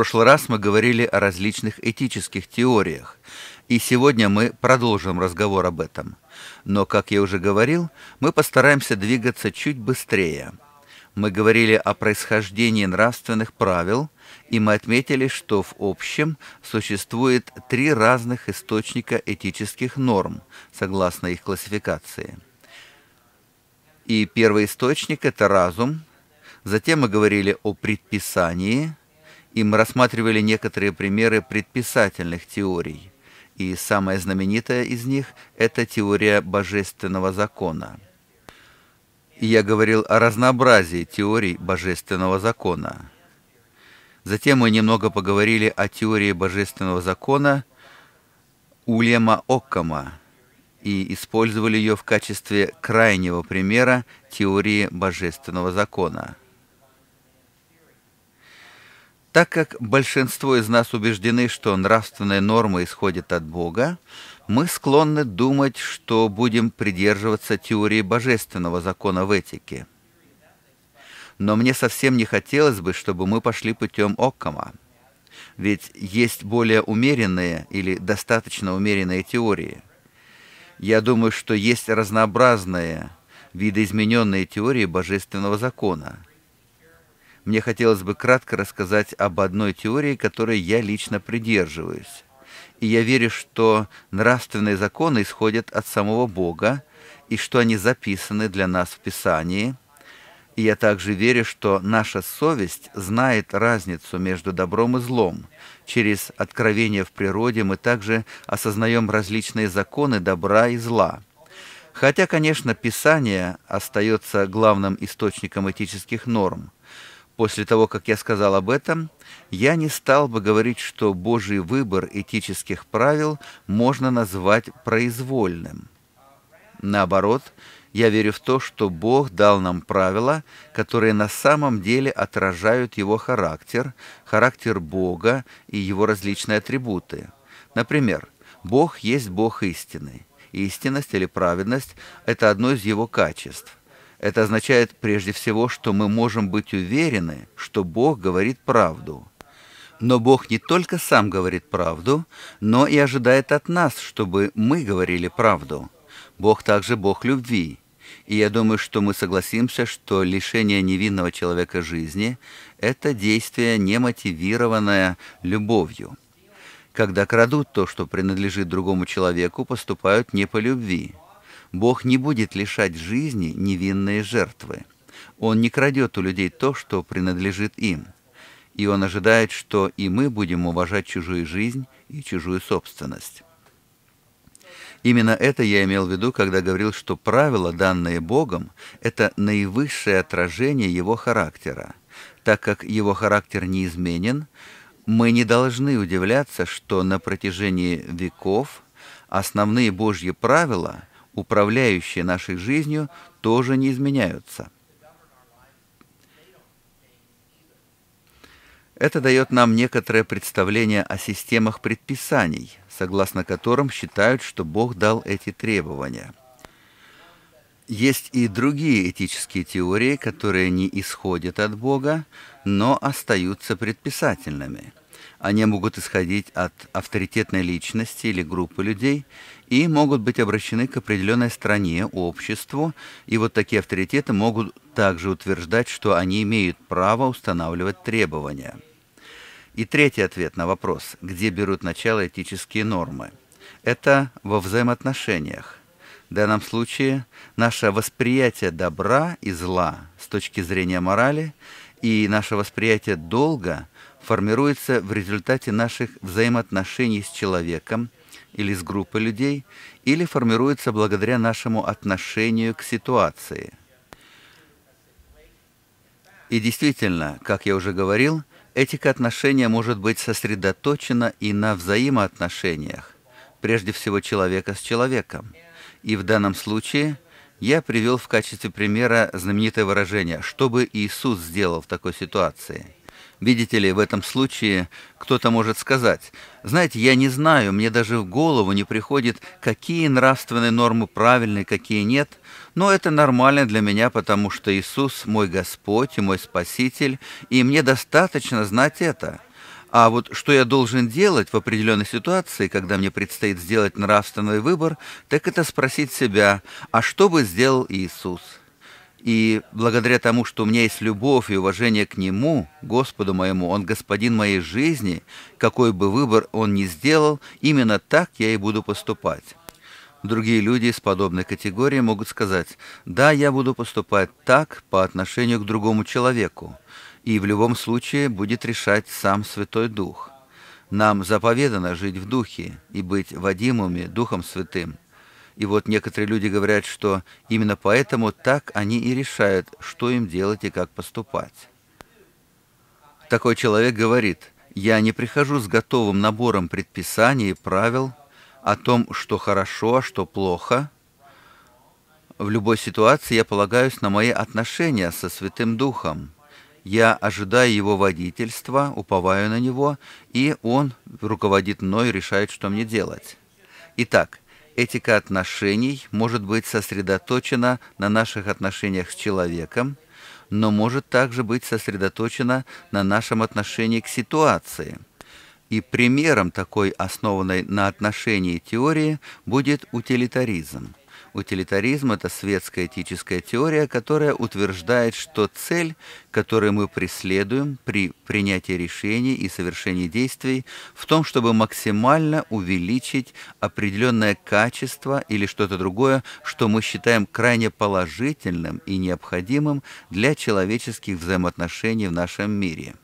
прошлый раз мы говорили о различных этических теориях, и сегодня мы продолжим разговор об этом. Но, как я уже говорил, мы постараемся двигаться чуть быстрее. Мы говорили о происхождении нравственных правил, и мы отметили, что в общем существует три разных источника этических норм, согласно их классификации. И первый источник – это разум, затем мы говорили о предписании – и мы рассматривали некоторые примеры предписательных теорий. И самая знаменитая из них – это теория божественного закона. И я говорил о разнообразии теорий божественного закона. Затем мы немного поговорили о теории божественного закона Улема Оккама и использовали ее в качестве крайнего примера теории божественного закона – так как большинство из нас убеждены, что нравственные нормы исходят от Бога, мы склонны думать, что будем придерживаться теории божественного закона в этике. Но мне совсем не хотелось бы, чтобы мы пошли путем Оккама. Ведь есть более умеренные или достаточно умеренные теории. Я думаю, что есть разнообразные видоизмененные теории божественного закона – мне хотелось бы кратко рассказать об одной теории, которой я лично придерживаюсь. И я верю, что нравственные законы исходят от самого Бога, и что они записаны для нас в Писании. И я также верю, что наша совесть знает разницу между добром и злом. Через откровение в природе мы также осознаем различные законы добра и зла – Хотя, конечно, Писание остается главным источником этических норм, После того, как я сказал об этом, я не стал бы говорить, что Божий выбор этических правил можно назвать произвольным. Наоборот, я верю в то, что Бог дал нам правила, которые на самом деле отражают Его характер, характер Бога и Его различные атрибуты. Например, Бог есть Бог истины. Истинность или праведность – это одно из Его качеств. Это означает прежде всего, что мы можем быть уверены, что Бог говорит правду. Но Бог не только сам говорит правду, но и ожидает от нас, чтобы мы говорили правду. Бог также Бог любви. И я думаю, что мы согласимся, что лишение невинного человека жизни – это действие, не мотивированное любовью. Когда крадут то, что принадлежит другому человеку, поступают не по любви – Бог не будет лишать жизни невинные жертвы. Он не крадет у людей то, что принадлежит им. И он ожидает, что и мы будем уважать чужую жизнь и чужую собственность. Именно это я имел в виду, когда говорил, что правила, данные Богом, это наивысшее отражение Его характера. Так как Его характер неизменен, мы не должны удивляться, что на протяжении веков основные Божьи правила управляющие нашей жизнью, тоже не изменяются. Это дает нам некоторое представление о системах предписаний, согласно которым считают, что Бог дал эти требования. Есть и другие этические теории, которые не исходят от Бога, но остаются предписательными. Они могут исходить от авторитетной личности или группы людей и могут быть обращены к определенной стране, обществу, и вот такие авторитеты могут также утверждать, что они имеют право устанавливать требования. И третий ответ на вопрос, где берут начало этические нормы. Это во взаимоотношениях. В данном случае наше восприятие добра и зла с точки зрения морали и наше восприятие долга формируется в результате наших взаимоотношений с человеком – или с группы людей, или формируется благодаря нашему отношению к ситуации. И действительно, как я уже говорил, этика отношения может быть сосредоточена и на взаимоотношениях, прежде всего человека с человеком. И в данном случае я привел в качестве примера знаменитое выражение «что бы Иисус сделал в такой ситуации?» Видите ли, в этом случае кто-то может сказать, знаете, я не знаю, мне даже в голову не приходит, какие нравственные нормы правильные, какие нет, но это нормально для меня, потому что Иисус мой Господь и мой Спаситель, и мне достаточно знать это. А вот что я должен делать в определенной ситуации, когда мне предстоит сделать нравственный выбор, так это спросить себя, а что бы сделал Иисус? И благодаря тому, что у меня есть любовь и уважение к Нему, Господу моему, Он господин моей жизни, какой бы выбор Он ни сделал, именно так я и буду поступать. Другие люди из подобной категории могут сказать, да, я буду поступать так по отношению к другому человеку, и в любом случае будет решать сам Святой Дух. Нам заповедано жить в Духе и быть водимыми Духом Святым. И вот некоторые люди говорят, что именно поэтому так они и решают, что им делать и как поступать. Такой человек говорит, я не прихожу с готовым набором предписаний и правил о том, что хорошо, а что плохо. В любой ситуации я полагаюсь на мои отношения со Святым Духом. Я ожидаю его водительства, уповаю на него, и он руководит мной и решает, что мне делать. Итак, этика отношений может быть сосредоточена на наших отношениях с человеком, но может также быть сосредоточена на нашем отношении к ситуации. И примером такой основанной на отношении теории будет утилитаризм. Утилитаризм – это светская этическая теория, которая утверждает, что цель, которую мы преследуем при принятии решений и совершении действий, в том, чтобы максимально увеличить определенное качество или что-то другое, что мы считаем крайне положительным и необходимым для человеческих взаимоотношений в нашем мире.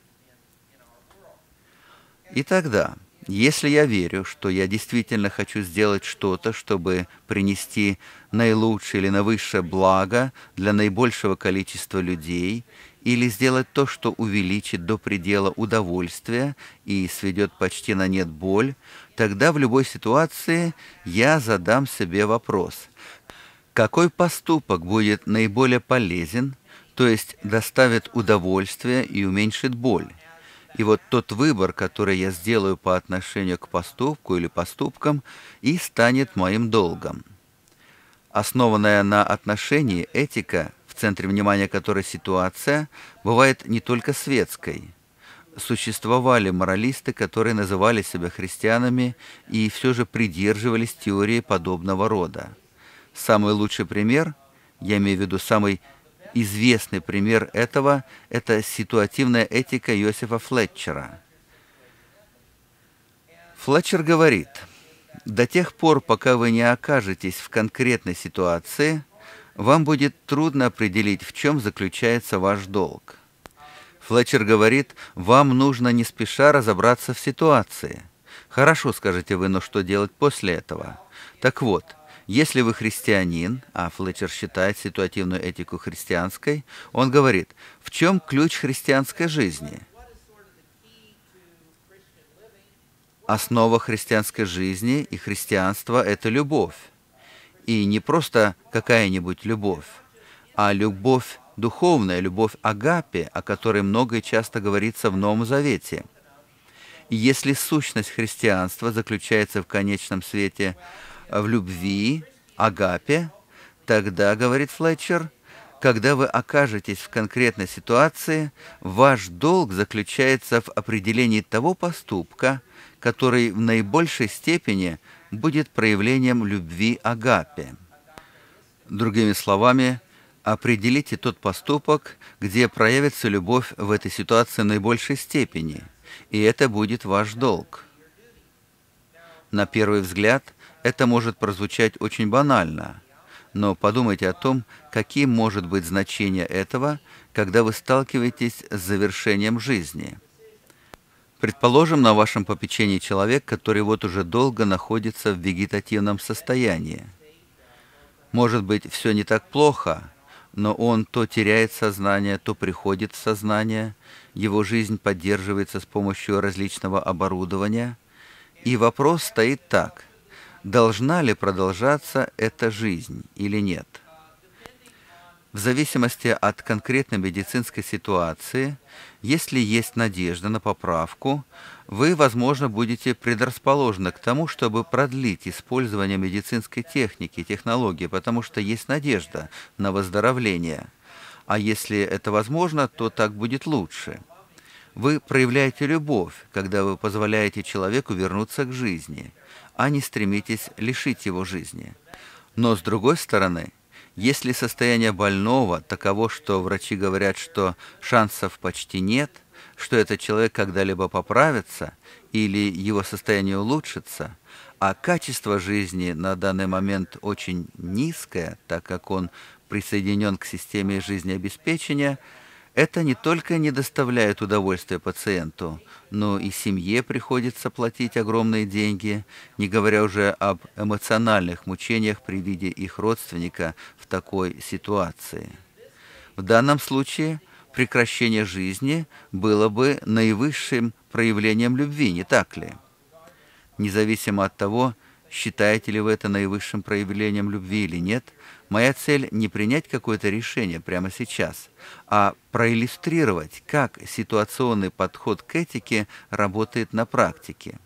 И тогда – если я верю, что я действительно хочу сделать что-то, чтобы принести наилучшее или наивысшее благо для наибольшего количества людей, или сделать то, что увеличит до предела удовольствие и сведет почти на нет боль, тогда в любой ситуации я задам себе вопрос, какой поступок будет наиболее полезен, то есть доставит удовольствие и уменьшит боль. И вот тот выбор, который я сделаю по отношению к поступку или поступкам, и станет моим долгом. Основанная на отношении этика, в центре внимания которой ситуация, бывает не только светской. Существовали моралисты, которые называли себя христианами и все же придерживались теории подобного рода. Самый лучший пример, я имею в виду самый Известный пример этого – это ситуативная этика Йосифа Флетчера. Флетчер говорит, «До тех пор, пока вы не окажетесь в конкретной ситуации, вам будет трудно определить, в чем заключается ваш долг». Флетчер говорит, «Вам нужно не спеша разобраться в ситуации». «Хорошо, скажете вы, но что делать после этого?» Так вот, если вы христианин, а Флетчер считает ситуативную этику христианской, он говорит, в чем ключ христианской жизни? Основа христианской жизни и христианства – это любовь. И не просто какая-нибудь любовь, а любовь духовная, любовь агапе, о которой много и часто говорится в Новом Завете – если сущность христианства заключается в конечном свете в любви, агапе, тогда, говорит Флетчер, когда вы окажетесь в конкретной ситуации, ваш долг заключается в определении того поступка, который в наибольшей степени будет проявлением любви агапе. Другими словами, определите тот поступок, где проявится любовь в этой ситуации в наибольшей степени, и это будет ваш долг. На первый взгляд – это может прозвучать очень банально, но подумайте о том, каким может быть значение этого, когда вы сталкиваетесь с завершением жизни. Предположим, на вашем попечении человек, который вот уже долго находится в вегетативном состоянии. Может быть, все не так плохо, но он то теряет сознание, то приходит в сознание, его жизнь поддерживается с помощью различного оборудования. И вопрос стоит так должна ли продолжаться эта жизнь или нет. В зависимости от конкретной медицинской ситуации, если есть надежда на поправку, вы, возможно, будете предрасположены к тому, чтобы продлить использование медицинской техники и технологии, потому что есть надежда на выздоровление. А если это возможно, то так будет лучше. Вы проявляете любовь, когда вы позволяете человеку вернуться к жизни – а не стремитесь лишить его жизни. Но с другой стороны, если состояние больного таково, что врачи говорят, что шансов почти нет, что этот человек когда-либо поправится или его состояние улучшится, а качество жизни на данный момент очень низкое, так как он присоединен к системе жизнеобеспечения – это не только не доставляет удовольствия пациенту, но и семье приходится платить огромные деньги, не говоря уже об эмоциональных мучениях при виде их родственника в такой ситуации. В данном случае прекращение жизни было бы наивысшим проявлением любви, не так ли? Независимо от того, считаете ли вы это наивысшим проявлением любви или нет – Моя цель не принять какое-то решение прямо сейчас, а проиллюстрировать, как ситуационный подход к этике работает на практике.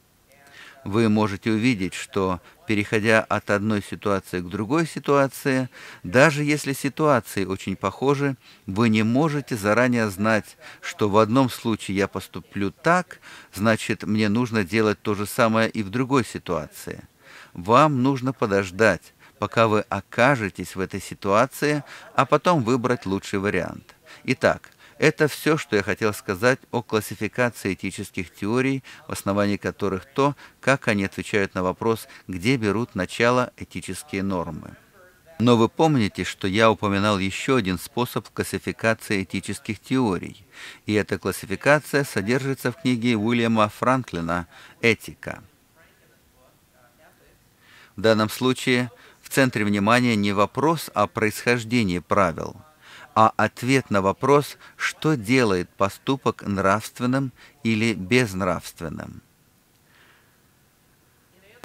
Вы можете увидеть, что, переходя от одной ситуации к другой ситуации, даже если ситуации очень похожи, вы не можете заранее знать, что в одном случае я поступлю так, значит, мне нужно делать то же самое и в другой ситуации. Вам нужно подождать, пока вы окажетесь в этой ситуации, а потом выбрать лучший вариант. Итак, это все, что я хотел сказать о классификации этических теорий, в основании которых то, как они отвечают на вопрос, где берут начало этические нормы. Но вы помните, что я упоминал еще один способ классификации этических теорий, и эта классификация содержится в книге Уильяма Франклина «Этика». В данном случае центре внимания не вопрос о происхождении правил, а ответ на вопрос, что делает поступок нравственным или безнравственным.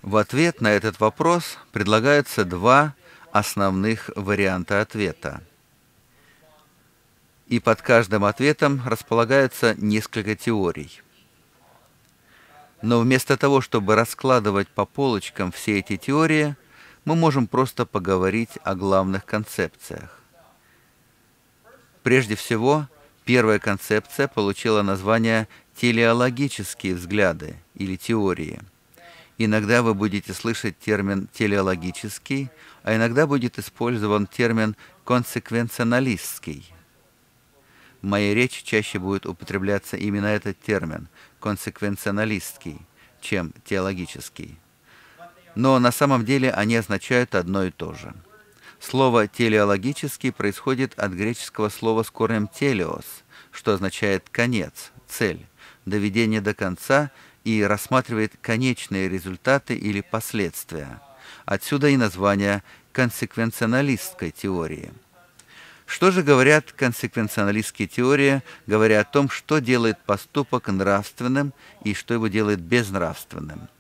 В ответ на этот вопрос предлагаются два основных варианта ответа. И под каждым ответом располагаются несколько теорий. Но вместо того, чтобы раскладывать по полочкам все эти теории – мы можем просто поговорить о главных концепциях. Прежде всего, первая концепция получила название «телеологические взгляды» или «теории». Иногда вы будете слышать термин «телеологический», а иногда будет использован термин «консеквенционалистский». В моей речи чаще будет употребляться именно этот термин – «консеквенционалистский», чем «теологический» но на самом деле они означают одно и то же. Слово «телеологический» происходит от греческого слова с корнем «телеос», что означает «конец», «цель», «доведение до конца» и рассматривает конечные результаты или последствия. Отсюда и название консеквенционалистской теории. Что же говорят консеквенционалистские теории, говоря о том, что делает поступок нравственным и что его делает безнравственным –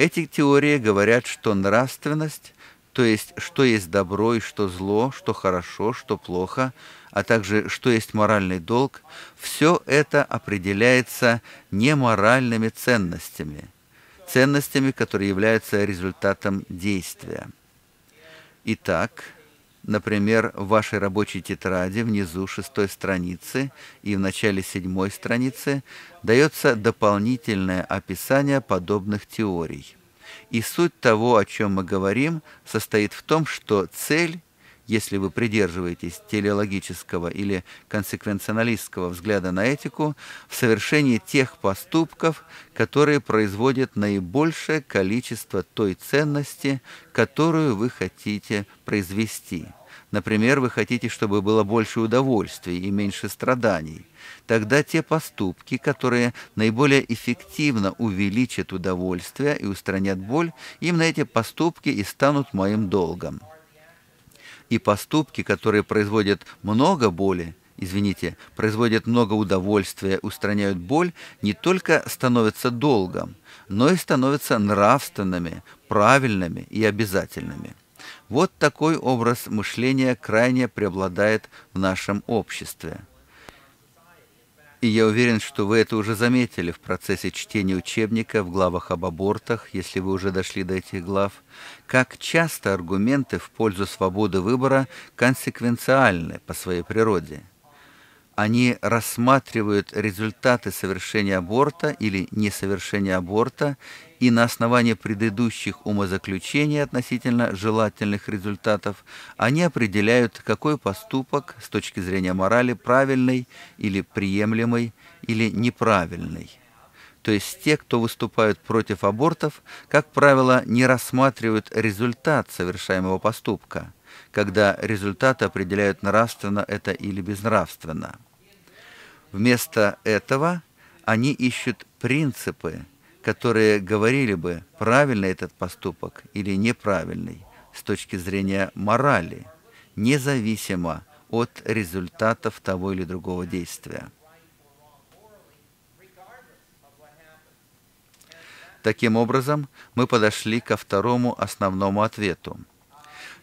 эти теории говорят, что нравственность, то есть что есть добро и что зло, что хорошо, что плохо, а также что есть моральный долг, все это определяется неморальными ценностями, ценностями, которые являются результатом действия. Итак, Например, в вашей рабочей тетради внизу шестой страницы и в начале седьмой страницы дается дополнительное описание подобных теорий. И суть того, о чем мы говорим, состоит в том, что цель если вы придерживаетесь телеологического или консеквенционалистского взгляда на этику, в совершении тех поступков, которые производят наибольшее количество той ценности, которую вы хотите произвести. Например, вы хотите, чтобы было больше удовольствий и меньше страданий. Тогда те поступки, которые наиболее эффективно увеличат удовольствие и устранят боль, именно эти поступки и станут моим долгом и поступки, которые производят много боли, извините, производят много удовольствия, устраняют боль, не только становятся долгом, но и становятся нравственными, правильными и обязательными. Вот такой образ мышления крайне преобладает в нашем обществе. И я уверен, что вы это уже заметили в процессе чтения учебника в главах об абортах, если вы уже дошли до этих глав, как часто аргументы в пользу свободы выбора консеквенциальны по своей природе. Они рассматривают результаты совершения аборта или несовершения аборта и на основании предыдущих умозаключений относительно желательных результатов они определяют, какой поступок с точки зрения морали правильный или приемлемый или неправильный то есть те, кто выступают против абортов, как правило, не рассматривают результат совершаемого поступка, когда результат определяют нравственно это или безнравственно. Вместо этого они ищут принципы, которые говорили бы, правильный этот поступок или неправильный с точки зрения морали, независимо от результатов того или другого действия. Таким образом, мы подошли ко второму основному ответу.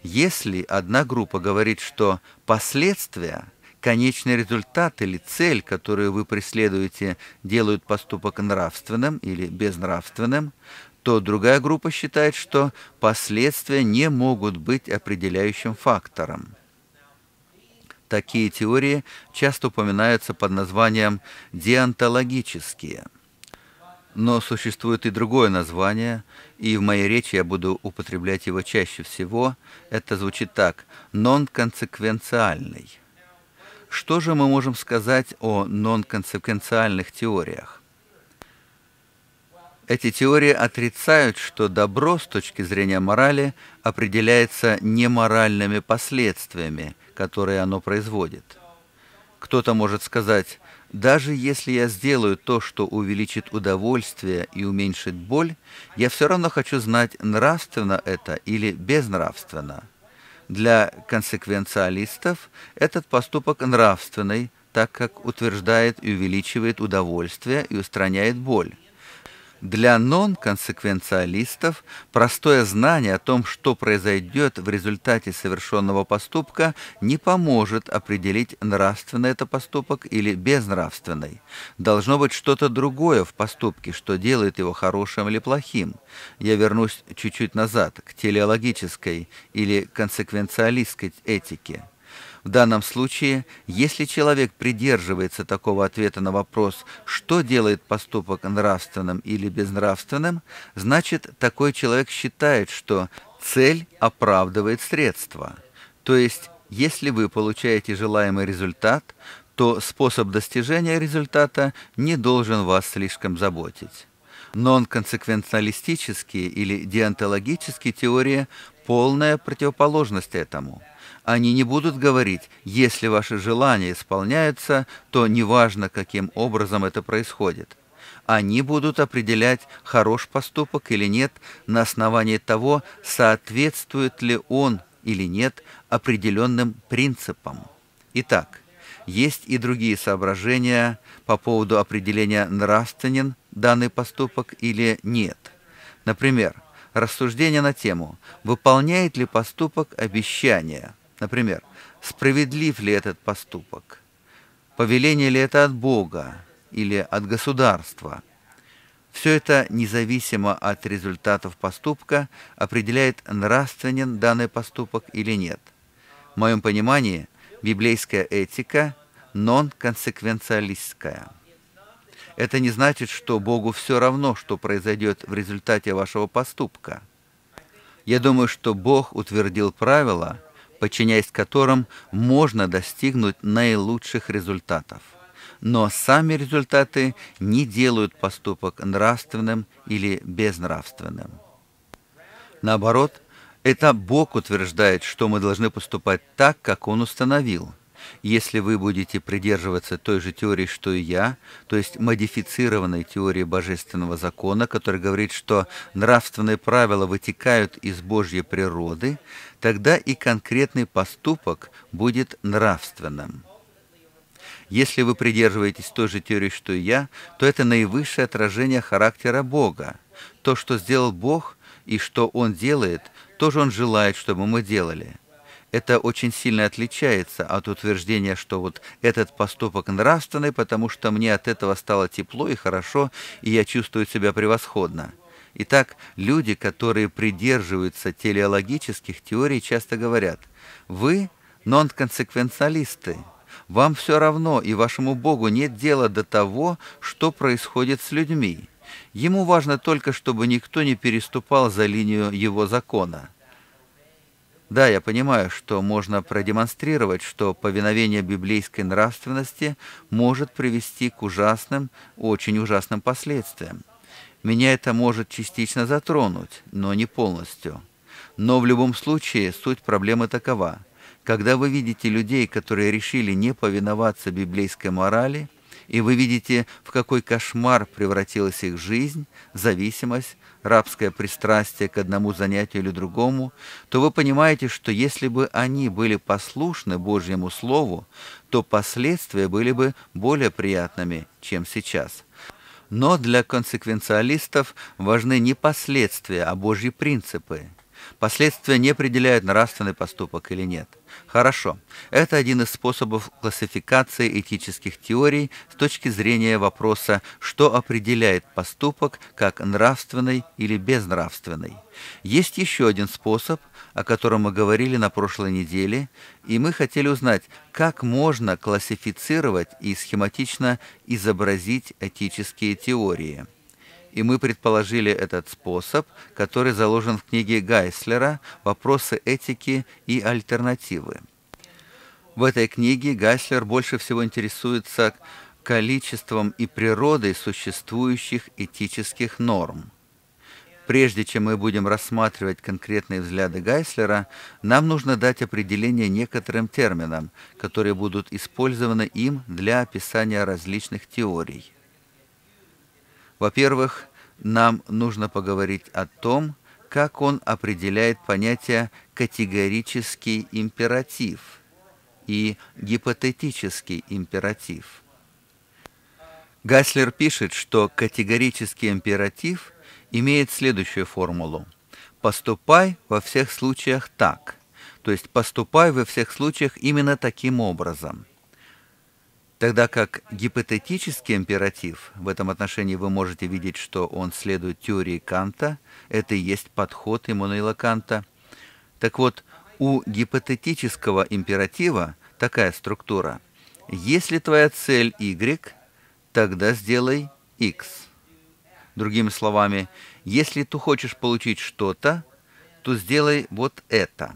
Если одна группа говорит, что последствия, конечный результат или цель, которую вы преследуете, делают поступок нравственным или безнравственным, то другая группа считает, что последствия не могут быть определяющим фактором. Такие теории часто упоминаются под названием диантологические но существует и другое название, и в моей речи я буду употреблять его чаще всего. Это звучит так – нонконсеквенциальный. Что же мы можем сказать о нонконсеквенциальных теориях? Эти теории отрицают, что добро с точки зрения морали определяется неморальными последствиями, которые оно производит. Кто-то может сказать, даже если я сделаю то, что увеличит удовольствие и уменьшит боль, я все равно хочу знать, нравственно это или безнравственно. Для консеквенциалистов этот поступок нравственный, так как утверждает и увеличивает удовольствие и устраняет боль. Для нон-консеквенциалистов простое знание о том, что произойдет в результате совершенного поступка, не поможет определить, нравственный это поступок или безнравственный. Должно быть что-то другое в поступке, что делает его хорошим или плохим. Я вернусь чуть-чуть назад, к телеологической или консеквенциалистской этике. В данном случае, если человек придерживается такого ответа на вопрос, что делает поступок нравственным или безнравственным, значит, такой человек считает, что цель оправдывает средства. То есть, если вы получаете желаемый результат, то способ достижения результата не должен вас слишком заботить. Нон-консеквенциалистические или диантологические теории – полная противоположность этому – они не будут говорить, если ваши желания исполняются, то неважно, каким образом это происходит. Они будут определять, хорош поступок или нет, на основании того, соответствует ли он или нет определенным принципам. Итак, есть и другие соображения по поводу определения нравственен данный поступок или нет. Например, рассуждение на тему «Выполняет ли поступок обещание?» Например, справедлив ли этот поступок? Повеление ли это от Бога или от государства? Все это, независимо от результатов поступка, определяет, нравственен данный поступок или нет. В моем понимании, библейская этика нон-консеквенциалистская. Это не значит, что Богу все равно, что произойдет в результате вашего поступка. Я думаю, что Бог утвердил правила – подчиняясь которым можно достигнуть наилучших результатов. Но сами результаты не делают поступок нравственным или безнравственным. Наоборот, это Бог утверждает, что мы должны поступать так, как Он установил. Если вы будете придерживаться той же теории, что и я, то есть модифицированной теории божественного закона, который говорит, что нравственные правила вытекают из Божьей природы – тогда и конкретный поступок будет нравственным. Если вы придерживаетесь той же теории, что и я, то это наивысшее отражение характера Бога. То, что сделал Бог и что Он делает, тоже Он желает, чтобы мы делали. Это очень сильно отличается от утверждения, что вот этот поступок нравственный, потому что мне от этого стало тепло и хорошо, и я чувствую себя превосходно. Итак, люди, которые придерживаются телеологических теорий, часто говорят, «Вы нонконсеквенциалисты, вам все равно и вашему Богу нет дела до того, что происходит с людьми. Ему важно только, чтобы никто не переступал за линию его закона». Да, я понимаю, что можно продемонстрировать, что повиновение библейской нравственности может привести к ужасным, очень ужасным последствиям. Меня это может частично затронуть, но не полностью. Но в любом случае суть проблемы такова. Когда вы видите людей, которые решили не повиноваться библейской морали, и вы видите, в какой кошмар превратилась их жизнь, зависимость, рабское пристрастие к одному занятию или другому, то вы понимаете, что если бы они были послушны Божьему Слову, то последствия были бы более приятными, чем сейчас. Но для консеквенциалистов важны не последствия, а Божьи принципы. Последствия не определяют, нравственный поступок или нет. Хорошо. Это один из способов классификации этических теорий с точки зрения вопроса, что определяет поступок как нравственный или безнравственный. Есть еще один способ, о котором мы говорили на прошлой неделе, и мы хотели узнать, как можно классифицировать и схематично изобразить этические теории и мы предположили этот способ, который заложен в книге Гайслера «Вопросы этики и альтернативы». В этой книге Гайслер больше всего интересуется количеством и природой существующих этических норм. Прежде чем мы будем рассматривать конкретные взгляды Гайслера, нам нужно дать определение некоторым терминам, которые будут использованы им для описания различных теорий. Во-первых, нам нужно поговорить о том, как он определяет понятия «категорический императив» и «гипотетический императив». Гаслер пишет, что категорический императив имеет следующую формулу «поступай во всех случаях так», то есть «поступай во всех случаях именно таким образом». Тогда как гипотетический императив, в этом отношении вы можете видеть, что он следует теории Канта, это и есть подход Иммануила Канта. Так вот, у гипотетического императива такая структура. Если твоя цель Y, тогда сделай X. Другими словами, если ты хочешь получить что-то, то сделай вот это.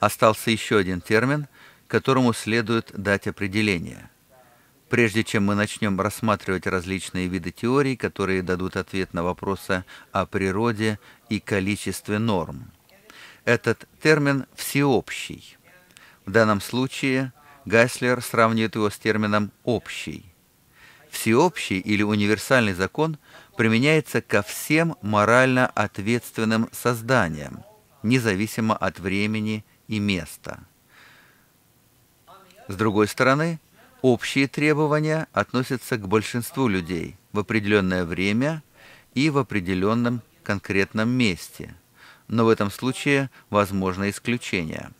Остался еще один термин – которому следует дать определение. Прежде чем мы начнем рассматривать различные виды теорий, которые дадут ответ на вопросы о природе и количестве норм. Этот термин «всеобщий». В данном случае Гайслер сравнивает его с термином «общий». Всеобщий или универсальный закон применяется ко всем морально ответственным созданиям, независимо от времени и места. С другой стороны, общие требования относятся к большинству людей в определенное время и в определенном конкретном месте, но в этом случае возможно исключение.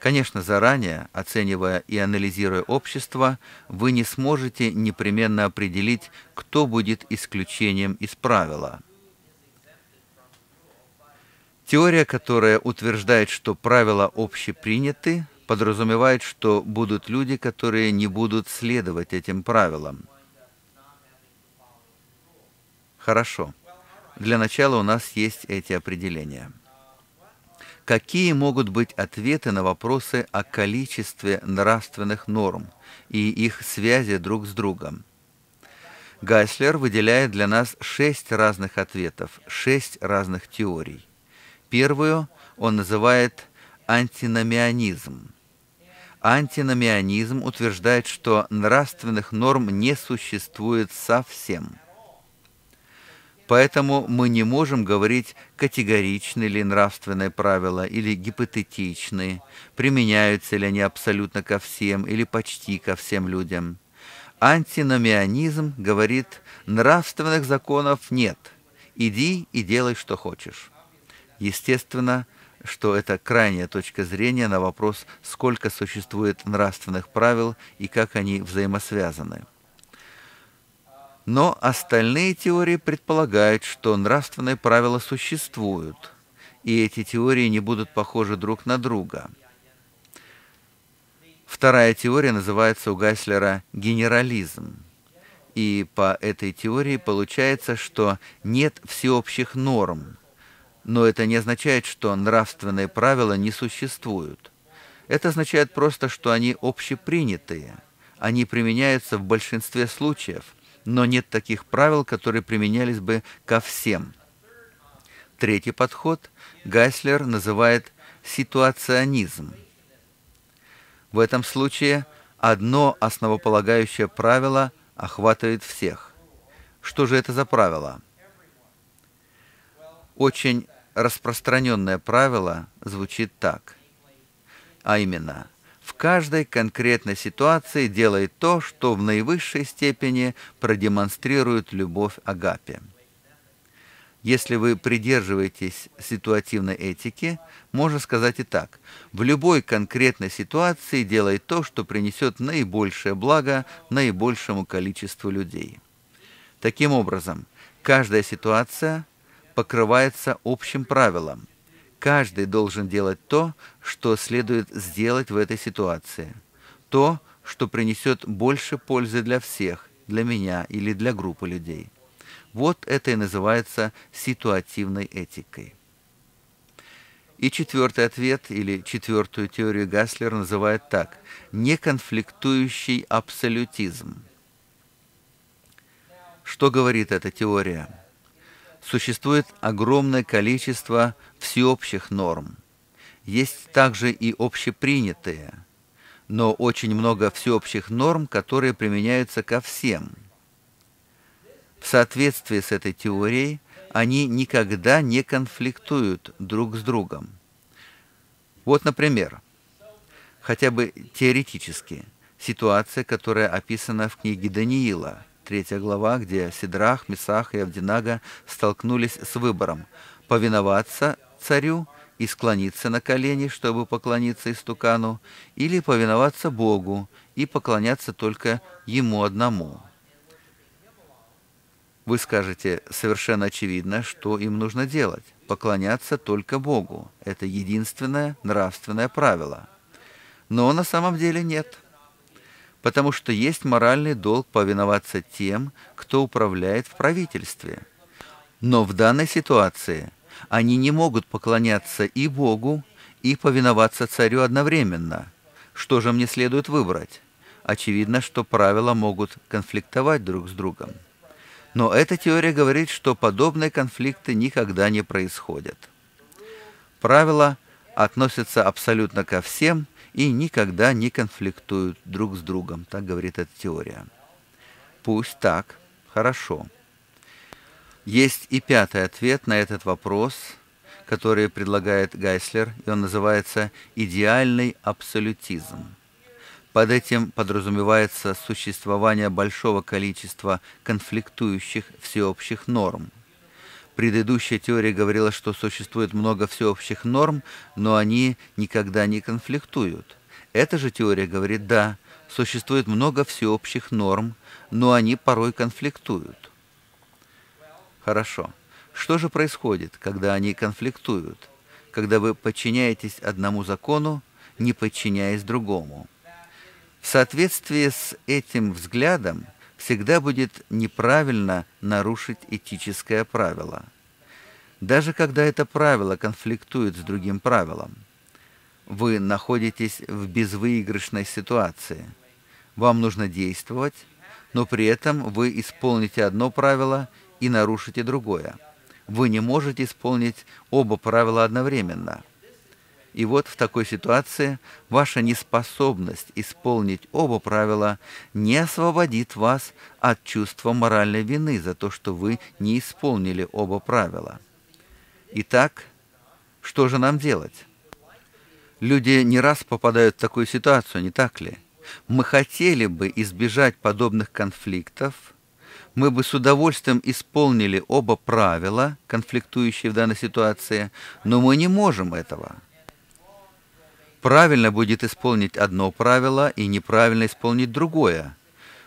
Конечно, заранее, оценивая и анализируя общество, вы не сможете непременно определить, кто будет исключением из правила. Теория, которая утверждает, что правила общеприняты, подразумевает, что будут люди, которые не будут следовать этим правилам. Хорошо. Для начала у нас есть эти определения. Какие могут быть ответы на вопросы о количестве нравственных норм и их связи друг с другом? Гайслер выделяет для нас шесть разных ответов, шесть разных теорий. Первую он называет антиномианизм антиномианизм утверждает, что нравственных норм не существует совсем. Поэтому мы не можем говорить, категоричны ли нравственные правила или гипотетичны, применяются ли они абсолютно ко всем или почти ко всем людям. Антиномианизм говорит, нравственных законов нет, иди и делай, что хочешь. Естественно, что это крайняя точка зрения на вопрос, сколько существует нравственных правил и как они взаимосвязаны. Но остальные теории предполагают, что нравственные правила существуют, и эти теории не будут похожи друг на друга. Вторая теория называется у Гайслера «генерализм». И по этой теории получается, что нет всеобщих норм – но это не означает, что нравственные правила не существуют. Это означает просто, что они общепринятые. Они применяются в большинстве случаев, но нет таких правил, которые применялись бы ко всем. Третий подход Гайслер называет ситуационизм. В этом случае одно основополагающее правило охватывает всех. Что же это за правило? очень распространенное правило звучит так, а именно в каждой конкретной ситуации делай то, что в наивысшей степени продемонстрирует любовь Агапе. Если вы придерживаетесь ситуативной этики, можно сказать и так. В любой конкретной ситуации делай то, что принесет наибольшее благо наибольшему количеству людей. Таким образом, каждая ситуация – покрывается общим правилом. Каждый должен делать то, что следует сделать в этой ситуации. То, что принесет больше пользы для всех, для меня или для группы людей. Вот это и называется ситуативной этикой. И четвертый ответ или четвертую теорию Гаслер называет так – неконфликтующий абсолютизм. Что говорит эта теория? существует огромное количество всеобщих норм. Есть также и общепринятые, но очень много всеобщих норм, которые применяются ко всем. В соответствии с этой теорией они никогда не конфликтуют друг с другом. Вот, например, хотя бы теоретически, ситуация, которая описана в книге Даниила – 3 глава, где Сидрах, Месах и Авдинага столкнулись с выбором – повиноваться царю и склониться на колени, чтобы поклониться истукану, или повиноваться Богу и поклоняться только Ему одному. Вы скажете, совершенно очевидно, что им нужно делать – поклоняться только Богу. Это единственное нравственное правило. Но на самом деле нет – потому что есть моральный долг повиноваться тем, кто управляет в правительстве. Но в данной ситуации они не могут поклоняться и Богу, и повиноваться царю одновременно. Что же мне следует выбрать? Очевидно, что правила могут конфликтовать друг с другом. Но эта теория говорит, что подобные конфликты никогда не происходят. Правила относятся абсолютно ко всем – и никогда не конфликтуют друг с другом, так говорит эта теория. Пусть так, хорошо. Есть и пятый ответ на этот вопрос, который предлагает Гайслер, и он называется «идеальный абсолютизм». Под этим подразумевается существование большого количества конфликтующих всеобщих норм – Предыдущая теория говорила, что существует много всеобщих норм, но они никогда не конфликтуют. Эта же теория говорит, да, существует много всеобщих норм, но они порой конфликтуют. Хорошо. Что же происходит, когда они конфликтуют? Когда вы подчиняетесь одному закону, не подчиняясь другому? В соответствии с этим взглядом, всегда будет неправильно нарушить этическое правило, даже когда это правило конфликтует с другим правилом. Вы находитесь в безвыигрышной ситуации. Вам нужно действовать, но при этом вы исполните одно правило и нарушите другое. Вы не можете исполнить оба правила одновременно – и вот в такой ситуации ваша неспособность исполнить оба правила не освободит вас от чувства моральной вины за то, что вы не исполнили оба правила. Итак, что же нам делать? Люди не раз попадают в такую ситуацию, не так ли? Мы хотели бы избежать подобных конфликтов, мы бы с удовольствием исполнили оба правила, конфликтующие в данной ситуации, но мы не можем этого – правильно будет исполнить одно правило и неправильно исполнить другое.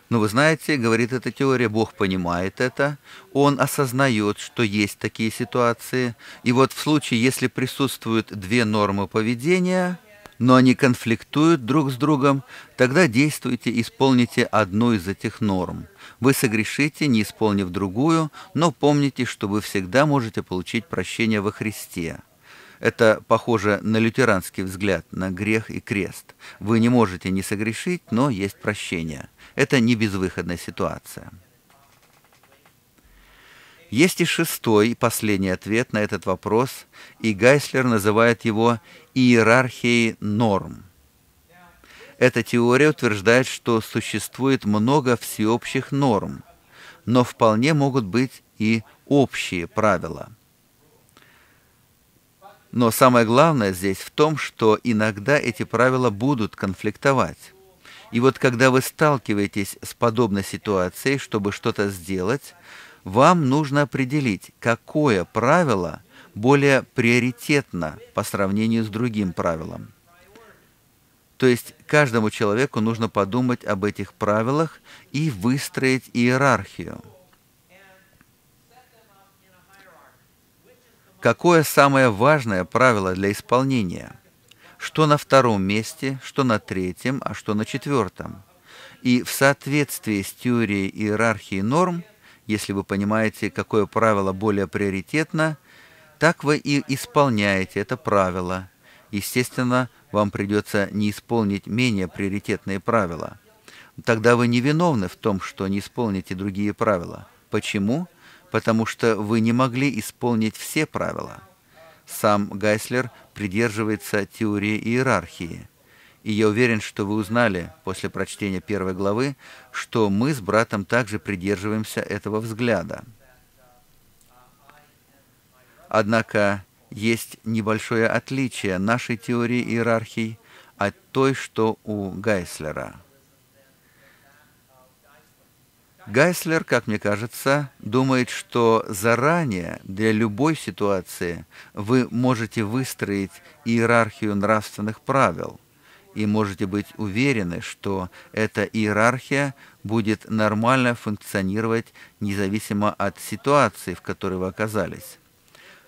Но вы знаете, говорит эта теория, Бог понимает это, Он осознает, что есть такие ситуации. И вот в случае, если присутствуют две нормы поведения, но они конфликтуют друг с другом, тогда действуйте, исполните одну из этих норм. Вы согрешите, не исполнив другую, но помните, что вы всегда можете получить прощение во Христе. Это похоже на лютеранский взгляд на грех и крест. Вы не можете не согрешить, но есть прощение. Это не безвыходная ситуация. Есть и шестой, и последний ответ на этот вопрос, и Гайслер называет его «иерархией норм». Эта теория утверждает, что существует много всеобщих норм, но вполне могут быть и общие правила – но самое главное здесь в том, что иногда эти правила будут конфликтовать. И вот когда вы сталкиваетесь с подобной ситуацией, чтобы что-то сделать, вам нужно определить, какое правило более приоритетно по сравнению с другим правилом. То есть каждому человеку нужно подумать об этих правилах и выстроить иерархию – Какое самое важное правило для исполнения? Что на втором месте, что на третьем, а что на четвертом? И в соответствии с теорией иерархии норм, если вы понимаете, какое правило более приоритетно, так вы и исполняете это правило. Естественно, вам придется не исполнить менее приоритетные правила. Тогда вы не виновны в том, что не исполните другие правила. Почему? потому что вы не могли исполнить все правила. Сам Гайслер придерживается теории иерархии. И я уверен, что вы узнали после прочтения первой главы, что мы с братом также придерживаемся этого взгляда. Однако есть небольшое отличие нашей теории иерархий от той, что у Гайслера. Гайслер, как мне кажется, думает, что заранее для любой ситуации вы можете выстроить иерархию нравственных правил и можете быть уверены, что эта иерархия будет нормально функционировать независимо от ситуации, в которой вы оказались.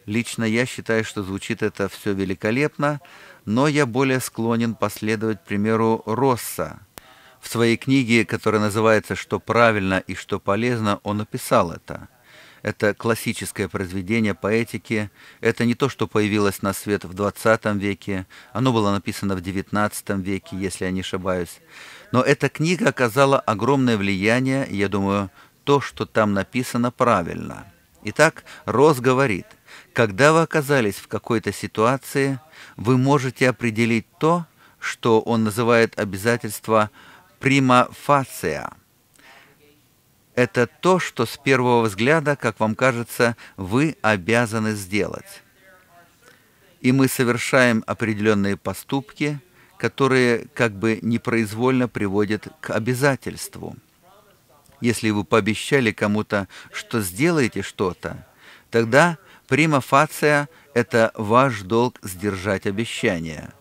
Лично я считаю, что звучит это все великолепно, но я более склонен последовать примеру Росса – в своей книге, которая называется «Что правильно и что полезно», он написал это. Это классическое произведение поэтики. Это не то, что появилось на свет в 20 веке. Оно было написано в 19 веке, если я не ошибаюсь. Но эта книга оказала огромное влияние, я думаю, то, что там написано, правильно. Итак, Рос говорит, когда вы оказались в какой-то ситуации, вы можете определить то, что он называет обязательство – прима фация. Это то, что с первого взгляда, как вам кажется, вы обязаны сделать. И мы совершаем определенные поступки, которые как бы непроизвольно приводят к обязательству. Если вы пообещали кому-то, что сделаете что-то, тогда прима фация – это ваш долг сдержать обещание.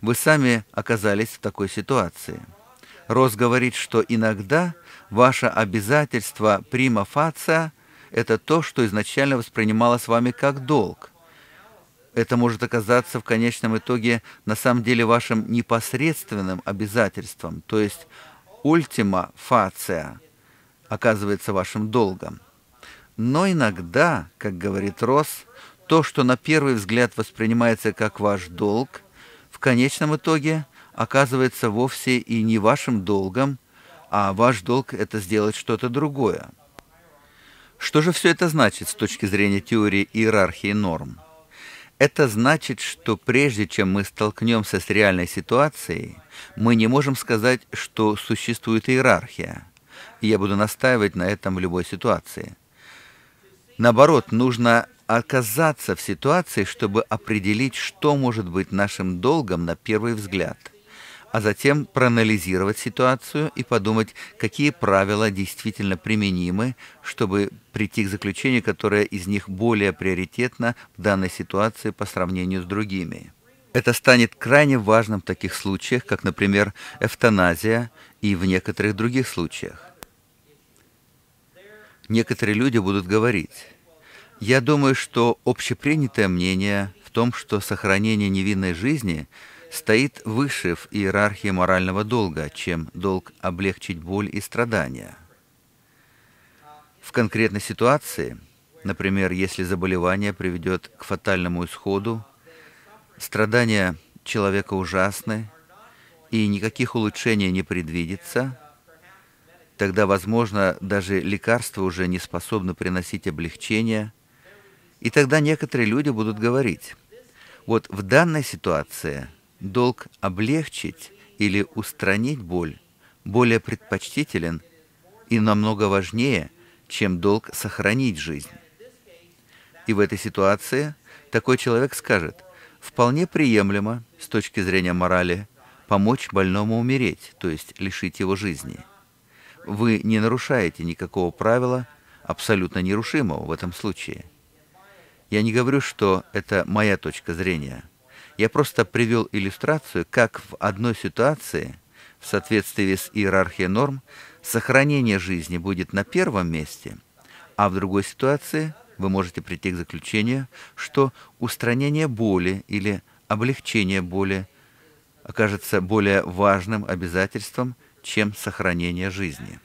Вы сами оказались в такой ситуации. Рос говорит, что иногда ваше обязательство прима фация – это то, что изначально воспринималось вами как долг. Это может оказаться в конечном итоге на самом деле вашим непосредственным обязательством, то есть ультима фация оказывается вашим долгом. Но иногда, как говорит Рос, то, что на первый взгляд воспринимается как ваш долг, в конечном итоге – оказывается вовсе и не вашим долгом, а ваш долг – это сделать что-то другое. Что же все это значит с точки зрения теории иерархии норм? Это значит, что прежде чем мы столкнемся с реальной ситуацией, мы не можем сказать, что существует иерархия. Я буду настаивать на этом в любой ситуации. Наоборот, нужно оказаться в ситуации, чтобы определить, что может быть нашим долгом на первый взгляд а затем проанализировать ситуацию и подумать, какие правила действительно применимы, чтобы прийти к заключению, которое из них более приоритетно в данной ситуации по сравнению с другими. Это станет крайне важным в таких случаях, как, например, эвтаназия и в некоторых других случаях. Некоторые люди будут говорить, «Я думаю, что общепринятое мнение в том, что сохранение невинной жизни – стоит выше в иерархии морального долга, чем долг облегчить боль и страдания. В конкретной ситуации, например, если заболевание приведет к фатальному исходу, страдания человека ужасны и никаких улучшений не предвидится, тогда, возможно, даже лекарства уже не способны приносить облегчение, и тогда некоторые люди будут говорить, вот в данной ситуации – долг облегчить или устранить боль более предпочтителен и намного важнее, чем долг сохранить жизнь. И в этой ситуации такой человек скажет, вполне приемлемо с точки зрения морали помочь больному умереть, то есть лишить его жизни. Вы не нарушаете никакого правила, абсолютно нерушимого в этом случае. Я не говорю, что это моя точка зрения – я просто привел иллюстрацию, как в одной ситуации, в соответствии с иерархией норм, сохранение жизни будет на первом месте, а в другой ситуации вы можете прийти к заключению, что устранение боли или облегчение боли окажется более важным обязательством, чем сохранение жизни.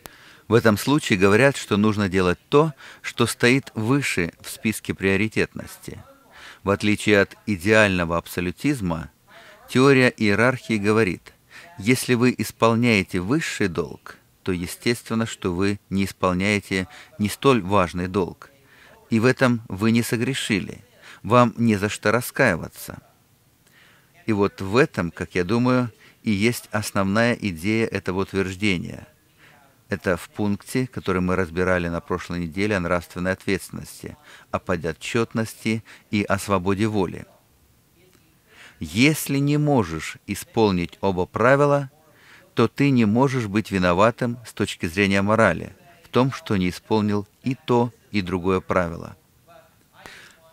В этом случае говорят, что нужно делать то, что стоит выше в списке приоритетности. В отличие от идеального абсолютизма, теория иерархии говорит, если вы исполняете высший долг, то естественно, что вы не исполняете не столь важный долг. И в этом вы не согрешили, вам не за что раскаиваться. И вот в этом, как я думаю, и есть основная идея этого утверждения – это в пункте, который мы разбирали на прошлой неделе о нравственной ответственности, о подотчетности и о свободе воли. Если не можешь исполнить оба правила, то ты не можешь быть виноватым с точки зрения морали в том, что не исполнил и то, и другое правило.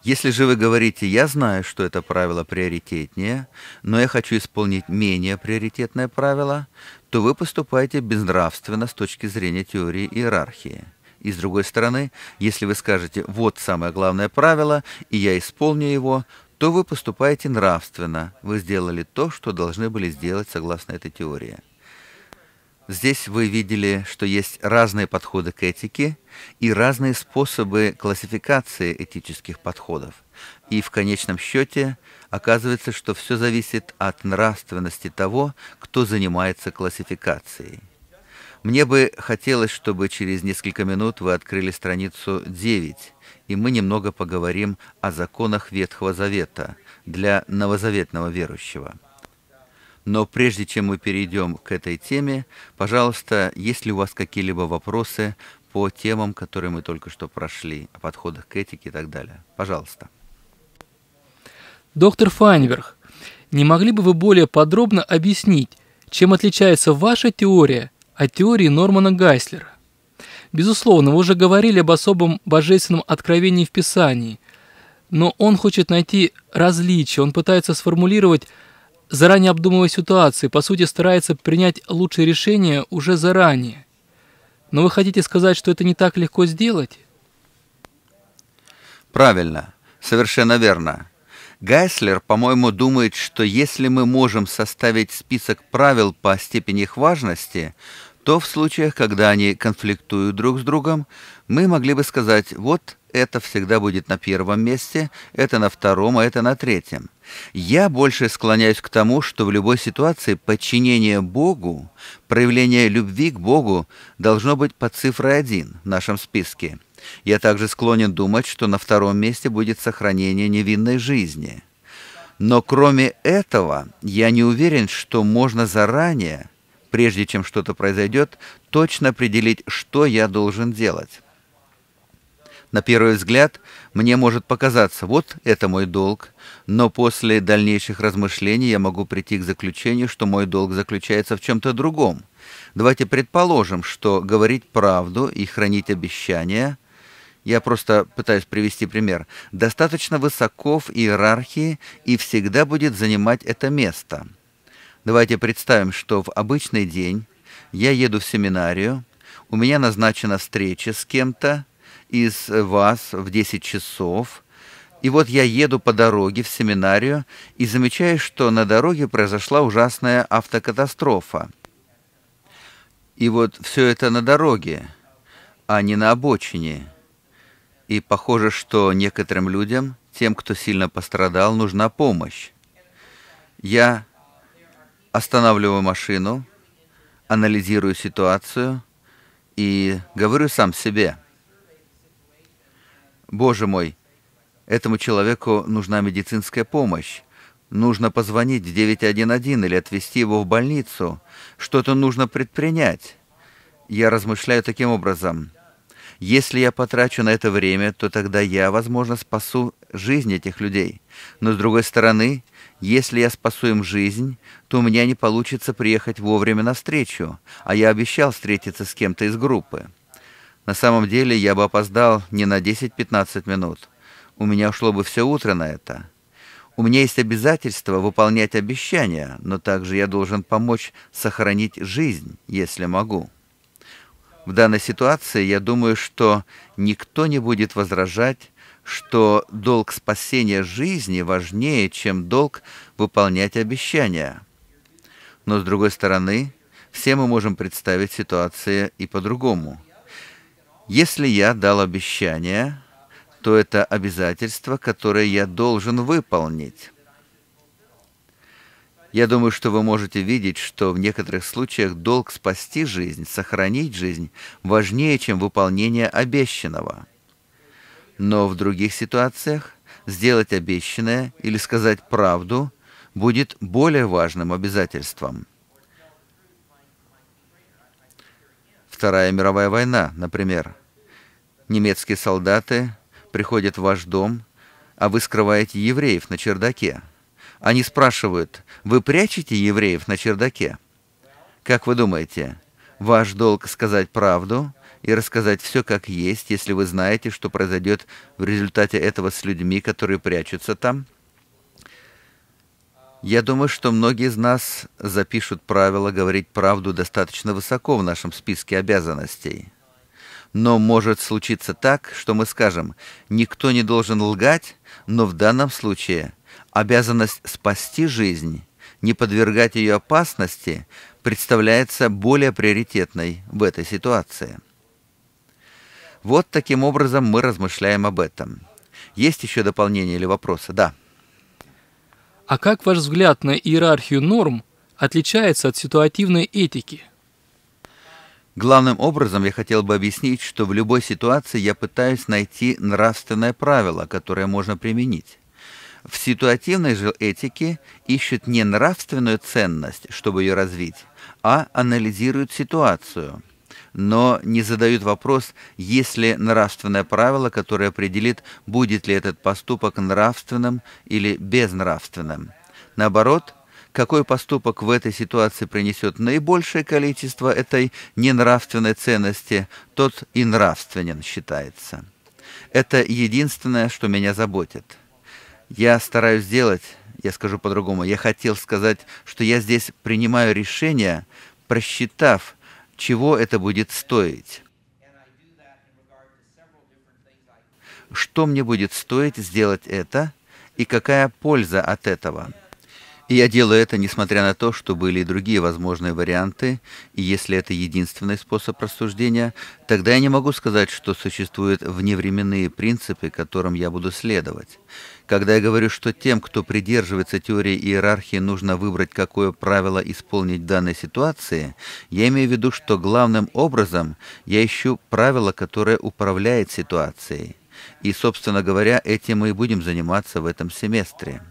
Если же вы говорите, я знаю, что это правило приоритетнее, но я хочу исполнить менее приоритетное правило, то вы поступаете безнравственно с точки зрения теории иерархии. И с другой стороны, если вы скажете «вот самое главное правило, и я исполню его», то вы поступаете нравственно, вы сделали то, что должны были сделать согласно этой теории. Здесь вы видели, что есть разные подходы к этике и разные способы классификации этических подходов. И в конечном счете оказывается, что все зависит от нравственности того, кто занимается классификацией. Мне бы хотелось, чтобы через несколько минут вы открыли страницу 9, и мы немного поговорим о законах Ветхого Завета для новозаветного верующего. Но прежде чем мы перейдем к этой теме, пожалуйста, если у вас какие-либо вопросы по темам, которые мы только что прошли, о подходах к этике и так далее, пожалуйста. Доктор Файнберг, не могли бы вы более подробно объяснить, чем отличается ваша теория от теории Нормана Гайслера? Безусловно, вы уже говорили об особом божественном откровении в Писании, но он хочет найти различия, он пытается сформулировать, заранее обдумывая ситуации, по сути старается принять лучшее решение уже заранее. Но вы хотите сказать, что это не так легко сделать? Правильно, совершенно верно. Гайслер, по-моему, думает, что если мы можем составить список правил по степени их важности, то в случаях, когда они конфликтуют друг с другом, мы могли бы сказать «вот это всегда будет на первом месте, это на втором, а это на третьем». Я больше склоняюсь к тому, что в любой ситуации подчинение Богу, проявление любви к Богу должно быть под цифрой один в нашем списке – я также склонен думать, что на втором месте будет сохранение невинной жизни. Но кроме этого, я не уверен, что можно заранее, прежде чем что-то произойдет, точно определить, что я должен делать. На первый взгляд, мне может показаться, вот это мой долг, но после дальнейших размышлений я могу прийти к заключению, что мой долг заключается в чем-то другом. Давайте предположим, что говорить правду и хранить обещания я просто пытаюсь привести пример. Достаточно высоко в иерархии и всегда будет занимать это место. Давайте представим, что в обычный день я еду в семинарию, у меня назначена встреча с кем-то из вас в 10 часов – и вот я еду по дороге в семинарию и замечаю, что на дороге произошла ужасная автокатастрофа. И вот все это на дороге, а не на обочине. И похоже, что некоторым людям, тем, кто сильно пострадал, нужна помощь. Я останавливаю машину, анализирую ситуацию и говорю сам себе, «Боже мой, этому человеку нужна медицинская помощь. Нужно позвонить в 911 или отвезти его в больницу. Что-то нужно предпринять». Я размышляю таким образом – если я потрачу на это время, то тогда я, возможно, спасу жизнь этих людей. Но с другой стороны, если я спасу им жизнь, то у меня не получится приехать вовремя на встречу, а я обещал встретиться с кем-то из группы. На самом деле я бы опоздал не на 10-15 минут. У меня ушло бы все утро на это. У меня есть обязательство выполнять обещания, но также я должен помочь сохранить жизнь, если могу». В данной ситуации я думаю, что никто не будет возражать, что долг спасения жизни важнее, чем долг выполнять обещания. Но, с другой стороны, все мы можем представить ситуацию и по-другому. Если я дал обещание, то это обязательство, которое я должен выполнить. Я думаю, что вы можете видеть, что в некоторых случаях долг спасти жизнь, сохранить жизнь важнее, чем выполнение обещанного. Но в других ситуациях сделать обещанное или сказать правду будет более важным обязательством. Вторая мировая война, например. Немецкие солдаты приходят в ваш дом, а вы скрываете евреев на чердаке. Они спрашивают, вы прячете евреев на чердаке? Как вы думаете, ваш долг сказать правду и рассказать все как есть, если вы знаете, что произойдет в результате этого с людьми, которые прячутся там? Я думаю, что многие из нас запишут правило говорить правду достаточно высоко в нашем списке обязанностей. Но может случиться так, что мы скажем, никто не должен лгать, но в данном случае – Обязанность спасти жизнь, не подвергать ее опасности, представляется более приоритетной в этой ситуации. Вот таким образом мы размышляем об этом. Есть еще дополнения или вопросы? Да. А как ваш взгляд на иерархию норм отличается от ситуативной этики? Главным образом я хотел бы объяснить, что в любой ситуации я пытаюсь найти нравственное правило, которое можно применить в ситуативной же этике ищут не нравственную ценность, чтобы ее развить, а анализируют ситуацию, но не задают вопрос, есть ли нравственное правило, которое определит, будет ли этот поступок нравственным или безнравственным. Наоборот, какой поступок в этой ситуации принесет наибольшее количество этой ненравственной ценности, тот и нравственен считается. Это единственное, что меня заботит. Я стараюсь сделать, я скажу по-другому, я хотел сказать, что я здесь принимаю решение, просчитав, чего это будет стоить. Что мне будет стоить сделать это и какая польза от этого? я делаю это, несмотря на то, что были и другие возможные варианты, и если это единственный способ рассуждения, тогда я не могу сказать, что существуют вневременные принципы, которым я буду следовать. Когда я говорю, что тем, кто придерживается теории иерархии, нужно выбрать, какое правило исполнить в данной ситуации, я имею в виду, что главным образом я ищу правило, которое управляет ситуацией. И, собственно говоря, этим мы и будем заниматься в этом семестре.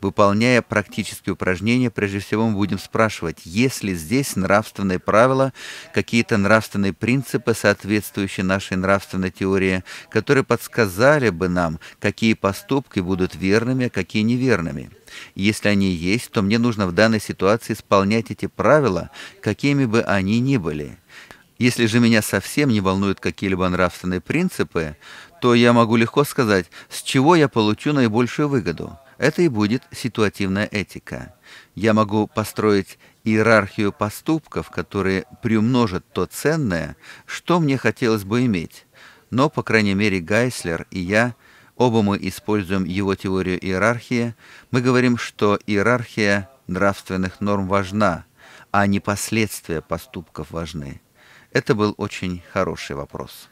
Выполняя практические упражнения, прежде всего мы будем спрашивать, есть ли здесь нравственные правила, какие-то нравственные принципы, соответствующие нашей нравственной теории, которые подсказали бы нам, какие поступки будут верными, а какие неверными. Если они есть, то мне нужно в данной ситуации исполнять эти правила, какими бы они ни были. Если же меня совсем не волнуют какие-либо нравственные принципы, то я могу легко сказать, с чего я получу наибольшую выгоду – это и будет ситуативная этика. Я могу построить иерархию поступков, которые приумножат то ценное, что мне хотелось бы иметь. Но, по крайней мере, Гайслер и я, оба мы используем его теорию иерархии, мы говорим, что иерархия нравственных норм важна, а не последствия поступков важны. Это был очень хороший вопрос.